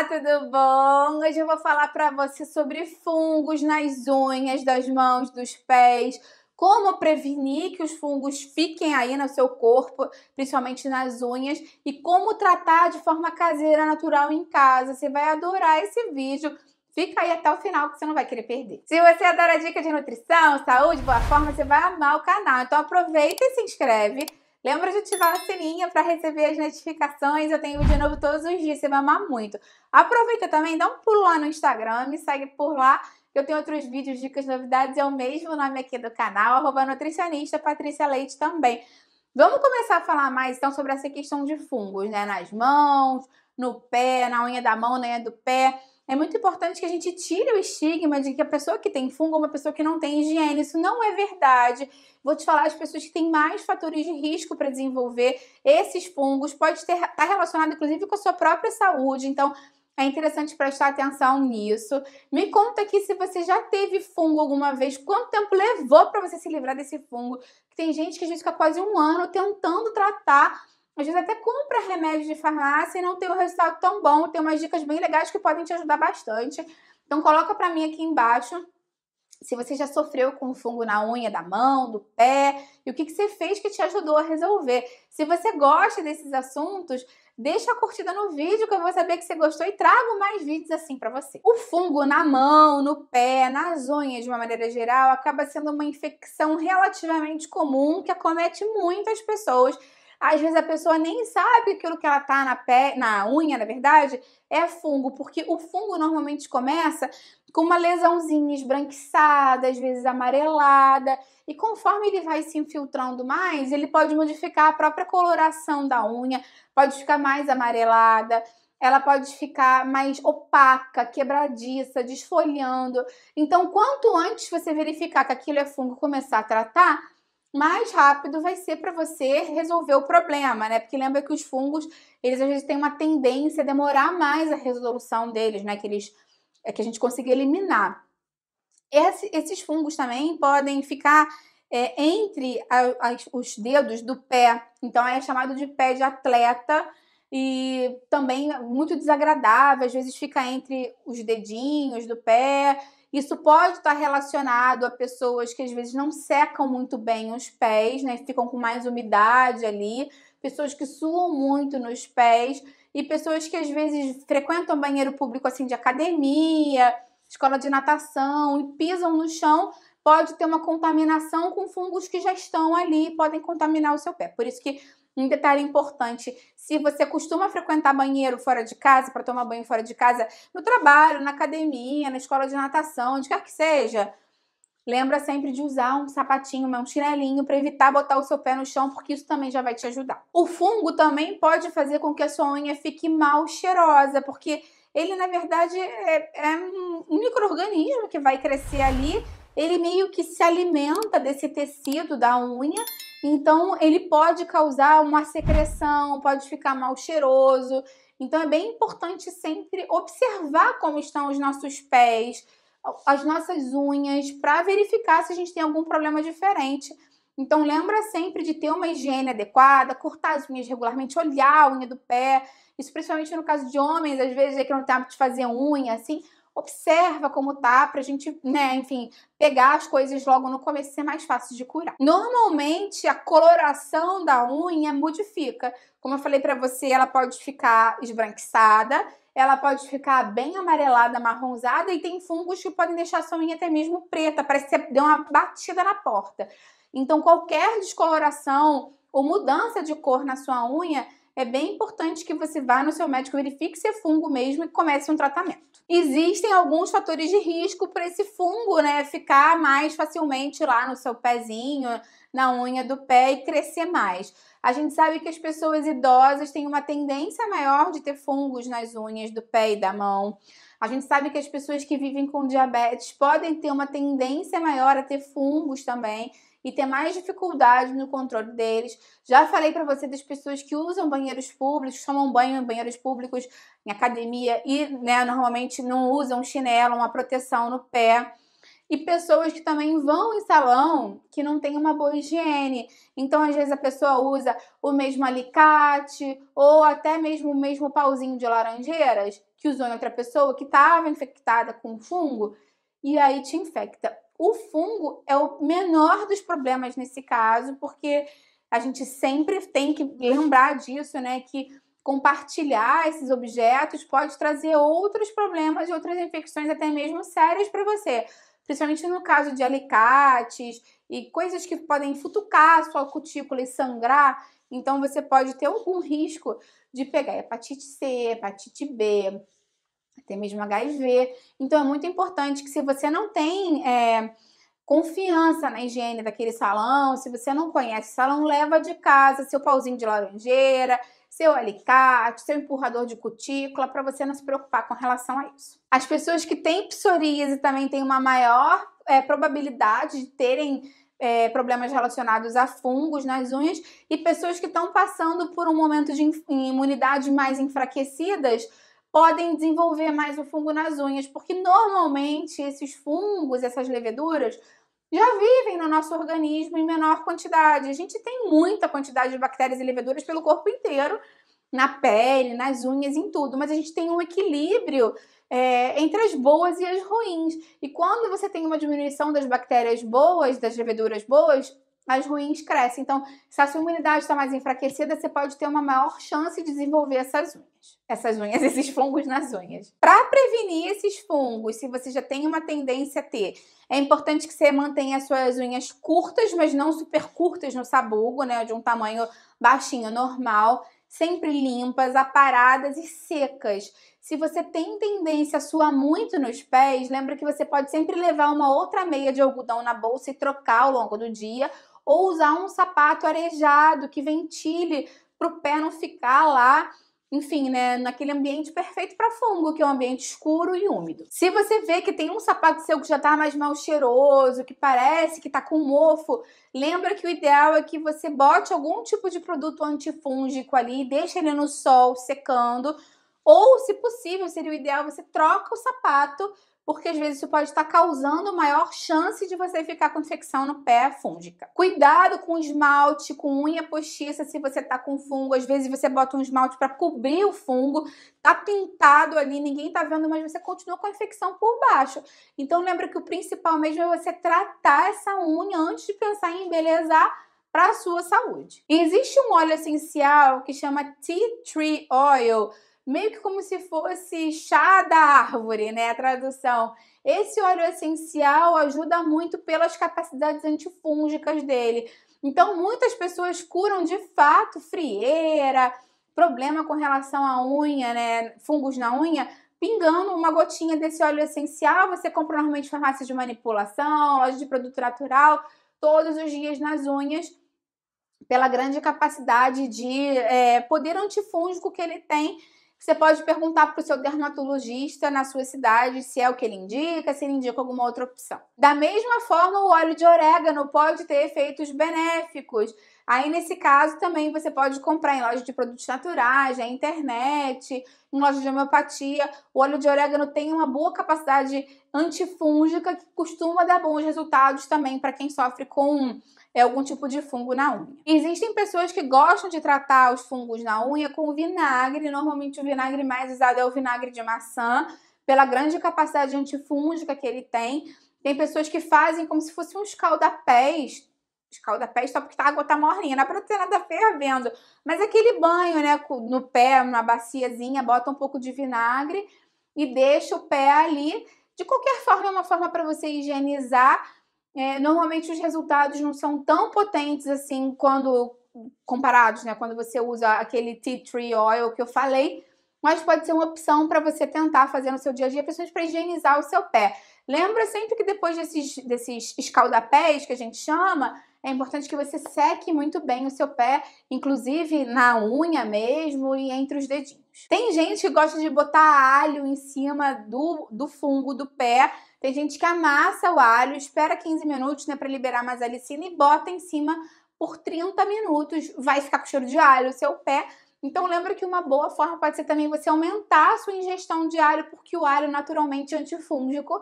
Olá, tudo bom? Hoje eu vou falar para você sobre fungos nas unhas, das mãos, dos pés, como prevenir que os fungos fiquem aí no seu corpo, principalmente nas unhas, e como tratar de forma caseira, natural em casa. Você vai adorar esse vídeo. Fica aí até o final que você não vai querer perder. Se você adora dica de nutrição, saúde, boa forma, você vai amar o canal. Então aproveita e se inscreve Lembra de ativar a sininha para receber as notificações. Eu tenho vídeo novo todos os dias, você vai amar muito. Aproveita também, dá um pulo lá no Instagram, me segue por lá. Eu tenho outros vídeos, dicas, novidades. É o mesmo nome aqui do canal, arroba nutricionista Patrícia Leite também. Vamos começar a falar mais então sobre essa questão de fungos, né? Nas mãos, no pé, na unha da mão, na unha do pé é muito importante que a gente tire o estigma de que a pessoa que tem fungo é uma pessoa que não tem higiene. Isso não é verdade. Vou te falar, as pessoas que têm mais fatores de risco para desenvolver esses fungos pode estar tá relacionado, inclusive, com a sua própria saúde. Então, é interessante prestar atenção nisso. Me conta aqui se você já teve fungo alguma vez, quanto tempo levou para você se livrar desse fungo. Tem gente que a gente fica quase um ano tentando tratar às vezes até compra remédio de farmácia e não tem um resultado tão bom. Tem umas dicas bem legais que podem te ajudar bastante. Então coloca para mim aqui embaixo se você já sofreu com fungo na unha da mão, do pé, e o que, que você fez que te ajudou a resolver. Se você gosta desses assuntos, deixa a curtida no vídeo que eu vou saber que você gostou e trago mais vídeos assim para você. O fungo na mão, no pé, nas unhas de uma maneira geral acaba sendo uma infecção relativamente comum que acomete muitas pessoas às vezes a pessoa nem sabe que aquilo que ela tá na, pé, na unha, na verdade, é fungo, porque o fungo normalmente começa com uma lesãozinha esbranquiçada, às vezes amarelada, e conforme ele vai se infiltrando mais, ele pode modificar a própria coloração da unha, pode ficar mais amarelada, ela pode ficar mais opaca, quebradiça, desfolhando. Então, quanto antes você verificar que aquilo é fungo começar a tratar, mais rápido vai ser para você resolver o problema, né? Porque lembra que os fungos, eles às vezes têm uma tendência a demorar mais a resolução deles, né? Que, eles, é que a gente consiga eliminar. Esse, esses fungos também podem ficar é, entre a, a, os dedos do pé, então é chamado de pé de atleta e também muito desagradável, às vezes fica entre os dedinhos do pé isso pode estar relacionado a pessoas que às vezes não secam muito bem os pés, né? Ficam com mais umidade ali, pessoas que suam muito nos pés e pessoas que às vezes frequentam banheiro público assim de academia, escola de natação e pisam no chão, pode ter uma contaminação com fungos que já estão ali, podem contaminar o seu pé. Por isso que um detalhe importante: se você costuma frequentar banheiro fora de casa, para tomar banho fora de casa, no trabalho, na academia, na escola de natação, onde quer que seja, lembra sempre de usar um sapatinho, um chinelinho, para evitar botar o seu pé no chão, porque isso também já vai te ajudar. O fungo também pode fazer com que a sua unha fique mal cheirosa, porque ele, na verdade, é, é um microorganismo que vai crescer ali ele meio que se alimenta desse tecido da unha, então ele pode causar uma secreção, pode ficar mal cheiroso. Então é bem importante sempre observar como estão os nossos pés, as nossas unhas, para verificar se a gente tem algum problema diferente. Então lembra sempre de ter uma higiene adequada, cortar as unhas regularmente, olhar a unha do pé. Isso principalmente no caso de homens, às vezes é que não tem hábito de fazer unha, assim observa como tá pra gente, né, enfim, pegar as coisas logo no começo ser mais fácil de curar. Normalmente a coloração da unha modifica. Como eu falei para você, ela pode ficar esbranquiçada, ela pode ficar bem amarelada, marronzada e tem fungos que podem deixar a sua unha até mesmo preta, parece que você deu uma batida na porta. Então qualquer descoloração ou mudança de cor na sua unha é bem importante que você vá no seu médico, verifique se é fungo mesmo e comece um tratamento. Existem alguns fatores de risco para esse fungo, né, ficar mais facilmente lá no seu pezinho, na unha do pé e crescer mais. A gente sabe que as pessoas idosas têm uma tendência maior de ter fungos nas unhas do pé e da mão. A gente sabe que as pessoas que vivem com diabetes podem ter uma tendência maior a ter fungos também e ter mais dificuldade no controle deles. Já falei para você das pessoas que usam banheiros públicos, tomam banho em banheiros públicos, em academia e, né, normalmente não usam chinelo, uma proteção no pé e pessoas que também vão em salão que não tem uma boa higiene. Então, às vezes, a pessoa usa o mesmo alicate ou até mesmo o mesmo pauzinho de laranjeiras que usou em outra pessoa que estava infectada com fungo e aí te infecta. O fungo é o menor dos problemas nesse caso, porque a gente sempre tem que lembrar disso, né? Que compartilhar esses objetos pode trazer outros problemas e outras infecções, até mesmo sérias, para você. Principalmente no caso de alicates e coisas que podem futucar a sua cutícula e sangrar. Então, você pode ter algum risco de pegar hepatite C, hepatite B, até mesmo HIV. Então é muito importante que se você não tem é, confiança na higiene daquele salão, se você não conhece o salão, leva de casa seu pauzinho de laranjeira, seu alicate, seu empurrador de cutícula, para você não se preocupar com relação a isso. As pessoas que têm psoríase também têm uma maior é, probabilidade de terem é, problemas relacionados a fungos nas unhas e pessoas que estão passando por um momento de imunidade mais enfraquecidas podem desenvolver mais o fungo nas unhas, porque normalmente esses fungos, essas leveduras, já vivem no nosso organismo em menor quantidade. A gente tem muita quantidade de bactérias e leveduras pelo corpo inteiro, na pele, nas unhas, em tudo, mas a gente tem um equilíbrio é, entre as boas e as ruins. E quando você tem uma diminuição das bactérias boas, das leveduras boas, as ruins crescem. Então, se a sua imunidade está mais enfraquecida, você pode ter uma maior chance de desenvolver essas unhas. Essas unhas, esses fungos nas unhas. Para prevenir esses fungos, se você já tem uma tendência a ter, é importante que você mantenha as suas unhas curtas, mas não super curtas no sabugo, né? De um tamanho baixinho, normal. Sempre limpas, aparadas e secas. Se você tem tendência a suar muito nos pés, lembra que você pode sempre levar uma outra meia de algodão na bolsa e trocar ao longo do dia, ou usar um sapato arejado que ventile para o pé não ficar lá enfim, né, naquele ambiente perfeito para fungo, que é um ambiente escuro e úmido. Se você vê que tem um sapato seu que já tá mais mal cheiroso, que parece que tá com mofo, lembra que o ideal é que você bote algum tipo de produto antifúngico ali, deixa ele no sol secando, ou se possível, seria o ideal você troca o sapato porque às vezes isso pode estar causando maior chance de você ficar com infecção no pé fúngica. Cuidado com esmalte, com unha postiça, se você tá com fungo, às vezes você bota um esmalte para cobrir o fungo, tá pintado ali, ninguém tá vendo, mas você continua com a infecção por baixo. Então lembra que o principal mesmo é você tratar essa unha antes de pensar em embelezar para a sua saúde. existe um óleo essencial que chama Tea Tree Oil, meio que como se fosse chá da árvore, né? A tradução. Esse óleo essencial ajuda muito pelas capacidades antifúngicas dele. Então, muitas pessoas curam de fato frieira, problema com relação à unha, né? Fungos na unha, pingando uma gotinha desse óleo essencial. Você compra normalmente farmácias farmácia de manipulação, loja de produto natural, todos os dias nas unhas, pela grande capacidade de é, poder antifúngico que ele tem você pode perguntar para o seu dermatologista na sua cidade se é o que ele indica, se ele indica alguma outra opção. Da mesma forma, o óleo de orégano pode ter efeitos benéficos. Aí, nesse caso, também você pode comprar em loja de produtos naturais, na internet, em loja de homeopatia. O óleo de orégano tem uma boa capacidade antifúngica que costuma dar bons resultados também para quem sofre com é algum tipo de fungo na unha. Existem pessoas que gostam de tratar os fungos na unha com vinagre, normalmente o vinagre mais usado é o vinagre de maçã, pela grande capacidade antifúngica que ele tem. Tem pessoas que fazem como se fosse um escalda-pés escalda-pés só porque a água tá morninha, não é pra ter nada fervendo. Mas aquele banho, né, no pé, numa baciazinha, bota um pouco de vinagre e deixa o pé ali. De qualquer forma, é uma forma para você higienizar é, normalmente os resultados não são tão potentes assim quando comparados, né? Quando você usa aquele tea tree oil que eu falei, mas pode ser uma opção para você tentar fazer no seu dia a dia, principalmente para higienizar o seu pé. Lembra sempre que depois desses, desses escaldapés que a gente chama, é importante que você seque muito bem o seu pé, inclusive na unha mesmo e entre os dedinhos. Tem gente que gosta de botar alho em cima do, do fungo do pé tem gente que amassa o alho, espera 15 minutos, né, para liberar mais alicina e bota em cima por 30 minutos. Vai ficar com cheiro de alho, seu pé. Então lembra que uma boa forma pode ser também você aumentar a sua ingestão de alho, porque o alho naturalmente é antifúngico.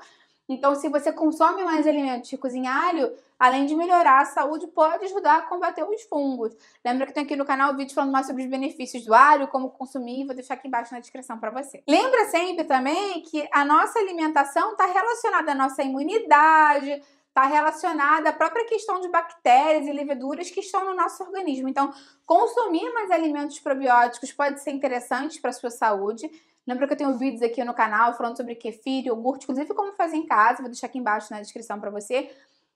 Então, se você consome mais alimentos ricos em alho, além de melhorar a saúde, pode ajudar a combater os fungos. Lembra que tem aqui no canal um vídeo falando mais sobre os benefícios do alho, como consumir, vou deixar aqui embaixo na descrição para você. Lembra sempre também que a nossa alimentação está relacionada à nossa imunidade, está relacionada à própria questão de bactérias e leveduras que estão no nosso organismo. Então, consumir mais alimentos probióticos pode ser interessante para a sua saúde Lembra que eu tenho vídeos aqui no canal falando sobre kefir, iogurte, inclusive como fazer em casa, vou deixar aqui embaixo na descrição para você.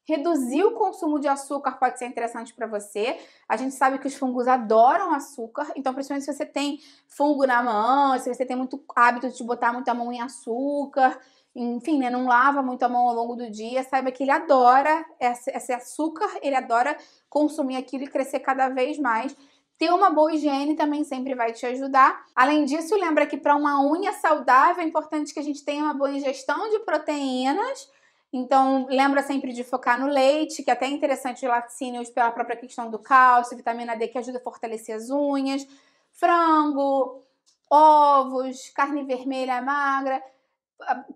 Reduzir o consumo de açúcar pode ser interessante para você. A gente sabe que os fungos adoram açúcar, então principalmente se você tem fungo na mão, se você tem muito hábito de botar muita mão em açúcar, enfim, né, não lava muito a mão ao longo do dia, saiba que ele adora esse açúcar, ele adora consumir aquilo e crescer cada vez mais. Ter uma boa higiene também sempre vai te ajudar. Além disso, lembra que para uma unha saudável é importante que a gente tenha uma boa ingestão de proteínas. Então, lembra sempre de focar no leite, que é até é interessante os laticínios pela própria questão do cálcio, vitamina D, que ajuda a fortalecer as unhas, frango, ovos, carne vermelha magra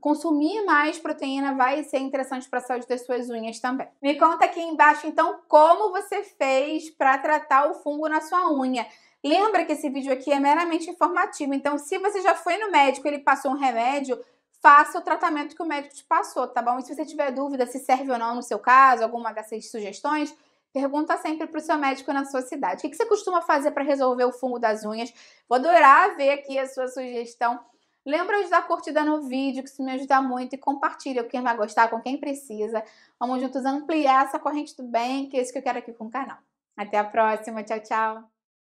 consumir mais proteína vai ser interessante para a saúde das suas unhas também. Me conta aqui embaixo então como você fez para tratar o fungo na sua unha. Lembra que esse vídeo aqui é meramente informativo, então se você já foi no médico e ele passou um remédio, faça o tratamento que o médico te passou, tá bom? E se você tiver dúvida se serve ou não no seu caso, alguma dessas sugestões, Pergunta sempre para o seu médico na sua cidade. O que você costuma fazer para resolver o fungo das unhas? Vou adorar ver aqui a sua sugestão Lembra de dar curtida no vídeo, que isso me ajuda muito, e compartilha com quem vai gostar, com quem precisa. Vamos juntos ampliar essa corrente do bem, que é isso que eu quero aqui com o canal. Até a próxima, tchau, tchau!